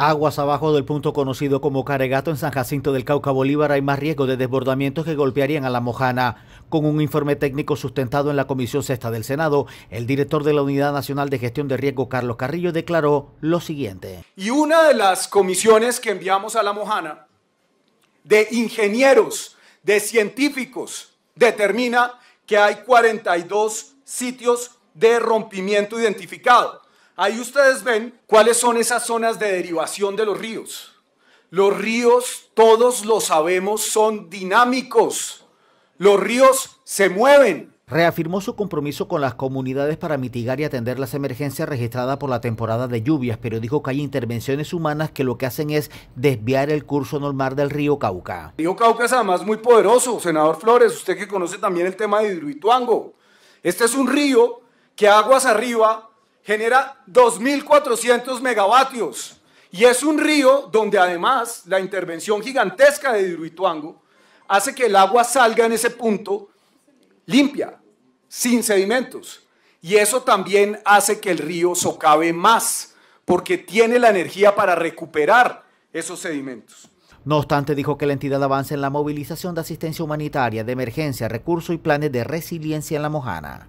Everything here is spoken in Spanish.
Aguas abajo del punto conocido como Caregato en San Jacinto del Cauca Bolívar hay más riesgo de desbordamientos que golpearían a la Mojana. Con un informe técnico sustentado en la Comisión Sexta del Senado, el director de la Unidad Nacional de Gestión de Riesgo, Carlos Carrillo, declaró lo siguiente. Y una de las comisiones que enviamos a la Mojana, de ingenieros, de científicos, determina que hay 42 sitios de rompimiento identificado Ahí ustedes ven cuáles son esas zonas de derivación de los ríos. Los ríos, todos lo sabemos, son dinámicos. Los ríos se mueven. Reafirmó su compromiso con las comunidades para mitigar y atender las emergencias registradas por la temporada de lluvias, pero dijo que hay intervenciones humanas que lo que hacen es desviar el curso normal del río Cauca. El río Cauca es además muy poderoso, senador Flores, usted que conoce también el tema de Hidroituango. Este es un río que aguas arriba genera 2.400 megavatios. Y es un río donde además la intervención gigantesca de Hidroituango hace que el agua salga en ese punto limpia, sin sedimentos. Y eso también hace que el río socave más, porque tiene la energía para recuperar esos sedimentos. No obstante, dijo que la entidad avanza en la movilización de asistencia humanitaria, de emergencia, recursos y planes de resiliencia en la Mojana.